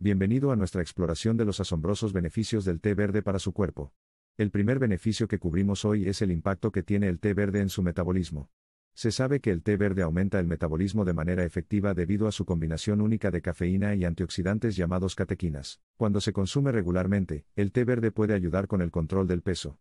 Bienvenido a nuestra exploración de los asombrosos beneficios del té verde para su cuerpo. El primer beneficio que cubrimos hoy es el impacto que tiene el té verde en su metabolismo. Se sabe que el té verde aumenta el metabolismo de manera efectiva debido a su combinación única de cafeína y antioxidantes llamados catequinas. Cuando se consume regularmente, el té verde puede ayudar con el control del peso.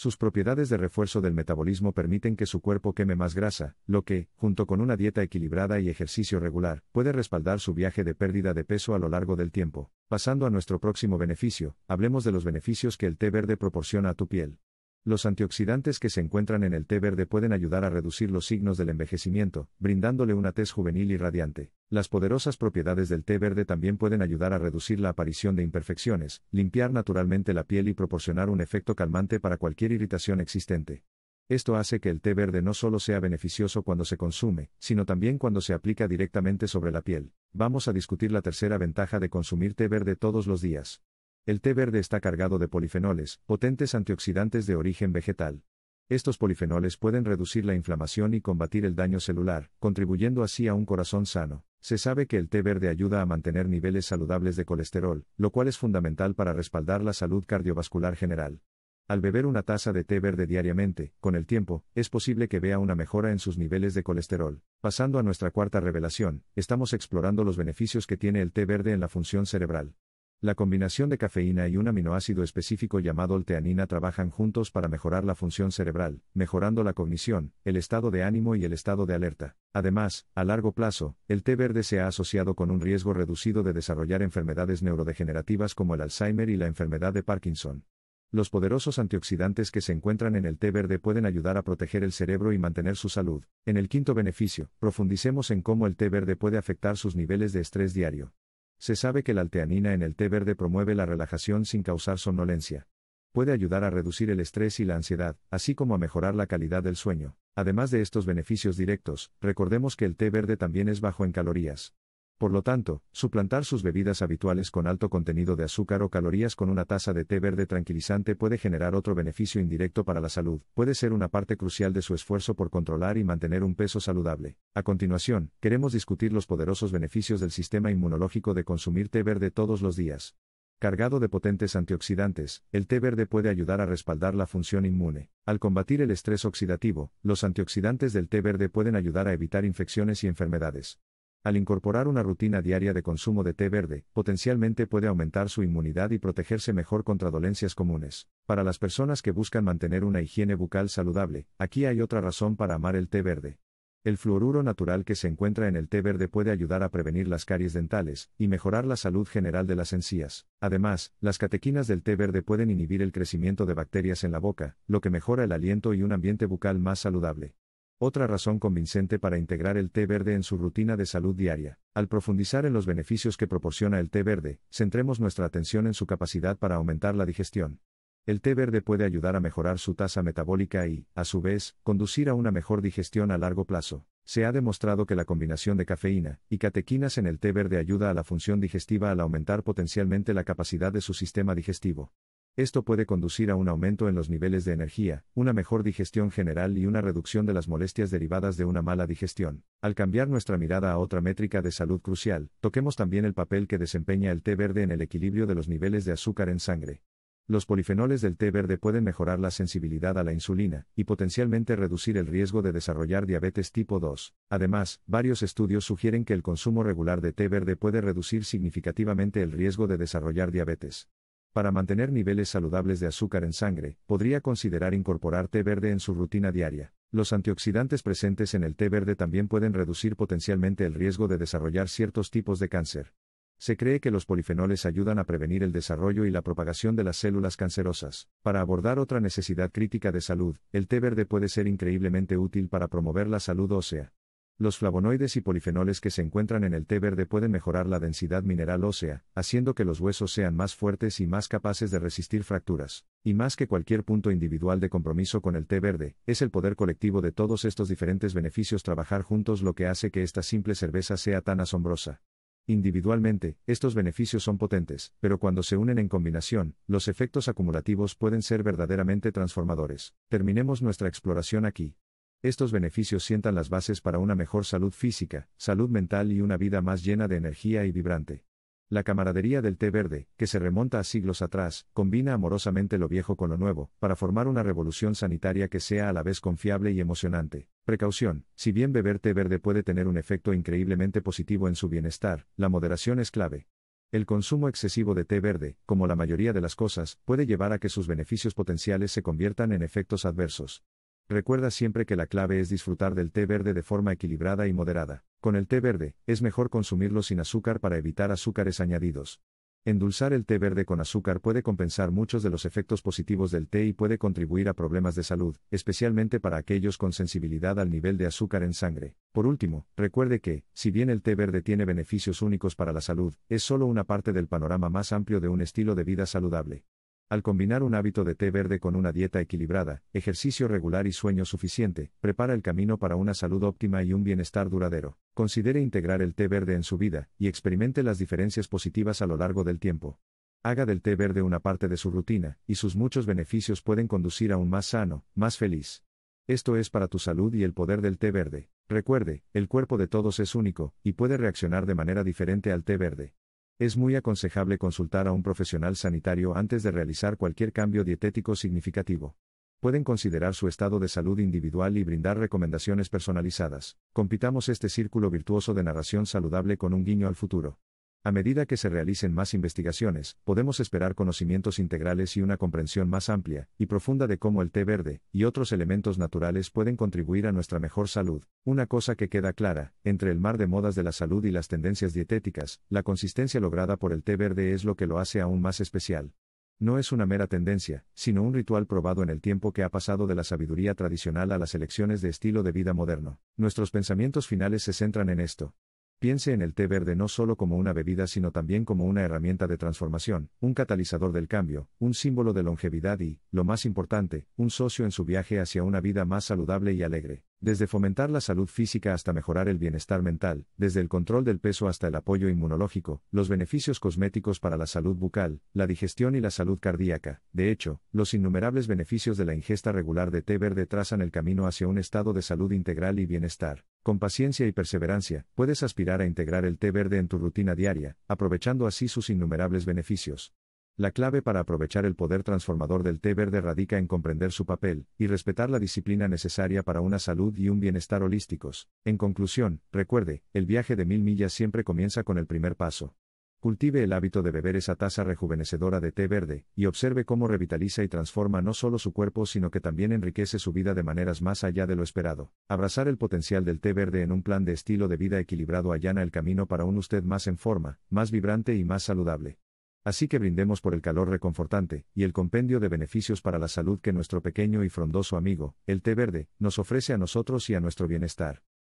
Sus propiedades de refuerzo del metabolismo permiten que su cuerpo queme más grasa, lo que, junto con una dieta equilibrada y ejercicio regular, puede respaldar su viaje de pérdida de peso a lo largo del tiempo. Pasando a nuestro próximo beneficio, hablemos de los beneficios que el té verde proporciona a tu piel. Los antioxidantes que se encuentran en el té verde pueden ayudar a reducir los signos del envejecimiento, brindándole una tez juvenil y radiante. Las poderosas propiedades del té verde también pueden ayudar a reducir la aparición de imperfecciones, limpiar naturalmente la piel y proporcionar un efecto calmante para cualquier irritación existente. Esto hace que el té verde no solo sea beneficioso cuando se consume, sino también cuando se aplica directamente sobre la piel. Vamos a discutir la tercera ventaja de consumir té verde todos los días. El té verde está cargado de polifenoles, potentes antioxidantes de origen vegetal. Estos polifenoles pueden reducir la inflamación y combatir el daño celular, contribuyendo así a un corazón sano. Se sabe que el té verde ayuda a mantener niveles saludables de colesterol, lo cual es fundamental para respaldar la salud cardiovascular general. Al beber una taza de té verde diariamente, con el tiempo, es posible que vea una mejora en sus niveles de colesterol. Pasando a nuestra cuarta revelación, estamos explorando los beneficios que tiene el té verde en la función cerebral. La combinación de cafeína y un aminoácido específico llamado olteanina trabajan juntos para mejorar la función cerebral, mejorando la cognición, el estado de ánimo y el estado de alerta. Además, a largo plazo, el té verde se ha asociado con un riesgo reducido de desarrollar enfermedades neurodegenerativas como el Alzheimer y la enfermedad de Parkinson. Los poderosos antioxidantes que se encuentran en el té verde pueden ayudar a proteger el cerebro y mantener su salud. En el quinto beneficio, profundicemos en cómo el té verde puede afectar sus niveles de estrés diario. Se sabe que la alteanina en el té verde promueve la relajación sin causar somnolencia. Puede ayudar a reducir el estrés y la ansiedad, así como a mejorar la calidad del sueño. Además de estos beneficios directos, recordemos que el té verde también es bajo en calorías. Por lo tanto, suplantar sus bebidas habituales con alto contenido de azúcar o calorías con una taza de té verde tranquilizante puede generar otro beneficio indirecto para la salud, puede ser una parte crucial de su esfuerzo por controlar y mantener un peso saludable. A continuación, queremos discutir los poderosos beneficios del sistema inmunológico de consumir té verde todos los días. Cargado de potentes antioxidantes, el té verde puede ayudar a respaldar la función inmune. Al combatir el estrés oxidativo, los antioxidantes del té verde pueden ayudar a evitar infecciones y enfermedades. Al incorporar una rutina diaria de consumo de té verde, potencialmente puede aumentar su inmunidad y protegerse mejor contra dolencias comunes. Para las personas que buscan mantener una higiene bucal saludable, aquí hay otra razón para amar el té verde. El fluoruro natural que se encuentra en el té verde puede ayudar a prevenir las caries dentales y mejorar la salud general de las encías. Además, las catequinas del té verde pueden inhibir el crecimiento de bacterias en la boca, lo que mejora el aliento y un ambiente bucal más saludable. Otra razón convincente para integrar el té verde en su rutina de salud diaria. Al profundizar en los beneficios que proporciona el té verde, centremos nuestra atención en su capacidad para aumentar la digestión. El té verde puede ayudar a mejorar su tasa metabólica y, a su vez, conducir a una mejor digestión a largo plazo. Se ha demostrado que la combinación de cafeína y catequinas en el té verde ayuda a la función digestiva al aumentar potencialmente la capacidad de su sistema digestivo. Esto puede conducir a un aumento en los niveles de energía, una mejor digestión general y una reducción de las molestias derivadas de una mala digestión. Al cambiar nuestra mirada a otra métrica de salud crucial, toquemos también el papel que desempeña el té verde en el equilibrio de los niveles de azúcar en sangre. Los polifenoles del té verde pueden mejorar la sensibilidad a la insulina y potencialmente reducir el riesgo de desarrollar diabetes tipo 2. Además, varios estudios sugieren que el consumo regular de té verde puede reducir significativamente el riesgo de desarrollar diabetes. Para mantener niveles saludables de azúcar en sangre, podría considerar incorporar té verde en su rutina diaria. Los antioxidantes presentes en el té verde también pueden reducir potencialmente el riesgo de desarrollar ciertos tipos de cáncer. Se cree que los polifenoles ayudan a prevenir el desarrollo y la propagación de las células cancerosas. Para abordar otra necesidad crítica de salud, el té verde puede ser increíblemente útil para promover la salud ósea. Los flavonoides y polifenoles que se encuentran en el té verde pueden mejorar la densidad mineral ósea, haciendo que los huesos sean más fuertes y más capaces de resistir fracturas. Y más que cualquier punto individual de compromiso con el té verde, es el poder colectivo de todos estos diferentes beneficios trabajar juntos lo que hace que esta simple cerveza sea tan asombrosa. Individualmente, estos beneficios son potentes, pero cuando se unen en combinación, los efectos acumulativos pueden ser verdaderamente transformadores. Terminemos nuestra exploración aquí. Estos beneficios sientan las bases para una mejor salud física, salud mental y una vida más llena de energía y vibrante. La camaradería del té verde, que se remonta a siglos atrás, combina amorosamente lo viejo con lo nuevo, para formar una revolución sanitaria que sea a la vez confiable y emocionante. Precaución, si bien beber té verde puede tener un efecto increíblemente positivo en su bienestar, la moderación es clave. El consumo excesivo de té verde, como la mayoría de las cosas, puede llevar a que sus beneficios potenciales se conviertan en efectos adversos. Recuerda siempre que la clave es disfrutar del té verde de forma equilibrada y moderada. Con el té verde, es mejor consumirlo sin azúcar para evitar azúcares añadidos. Endulzar el té verde con azúcar puede compensar muchos de los efectos positivos del té y puede contribuir a problemas de salud, especialmente para aquellos con sensibilidad al nivel de azúcar en sangre. Por último, recuerde que, si bien el té verde tiene beneficios únicos para la salud, es solo una parte del panorama más amplio de un estilo de vida saludable. Al combinar un hábito de té verde con una dieta equilibrada, ejercicio regular y sueño suficiente, prepara el camino para una salud óptima y un bienestar duradero. Considere integrar el té verde en su vida, y experimente las diferencias positivas a lo largo del tiempo. Haga del té verde una parte de su rutina, y sus muchos beneficios pueden conducir a un más sano, más feliz. Esto es para tu salud y el poder del té verde. Recuerde, el cuerpo de todos es único, y puede reaccionar de manera diferente al té verde. Es muy aconsejable consultar a un profesional sanitario antes de realizar cualquier cambio dietético significativo. Pueden considerar su estado de salud individual y brindar recomendaciones personalizadas. Compitamos este círculo virtuoso de narración saludable con un guiño al futuro. A medida que se realicen más investigaciones, podemos esperar conocimientos integrales y una comprensión más amplia y profunda de cómo el té verde y otros elementos naturales pueden contribuir a nuestra mejor salud. Una cosa que queda clara, entre el mar de modas de la salud y las tendencias dietéticas, la consistencia lograda por el té verde es lo que lo hace aún más especial. No es una mera tendencia, sino un ritual probado en el tiempo que ha pasado de la sabiduría tradicional a las elecciones de estilo de vida moderno. Nuestros pensamientos finales se centran en esto. Piense en el té verde no solo como una bebida, sino también como una herramienta de transformación, un catalizador del cambio, un símbolo de longevidad y, lo más importante, un socio en su viaje hacia una vida más saludable y alegre. Desde fomentar la salud física hasta mejorar el bienestar mental, desde el control del peso hasta el apoyo inmunológico, los beneficios cosméticos para la salud bucal, la digestión y la salud cardíaca, de hecho, los innumerables beneficios de la ingesta regular de té verde trazan el camino hacia un estado de salud integral y bienestar. Con paciencia y perseverancia, puedes aspirar a integrar el té verde en tu rutina diaria, aprovechando así sus innumerables beneficios. La clave para aprovechar el poder transformador del té verde radica en comprender su papel y respetar la disciplina necesaria para una salud y un bienestar holísticos. En conclusión, recuerde, el viaje de mil millas siempre comienza con el primer paso. Cultive el hábito de beber esa taza rejuvenecedora de té verde, y observe cómo revitaliza y transforma no solo su cuerpo, sino que también enriquece su vida de maneras más allá de lo esperado. Abrazar el potencial del té verde en un plan de estilo de vida equilibrado allana el camino para un usted más en forma, más vibrante y más saludable. Así que brindemos por el calor reconfortante, y el compendio de beneficios para la salud que nuestro pequeño y frondoso amigo, el té verde, nos ofrece a nosotros y a nuestro bienestar.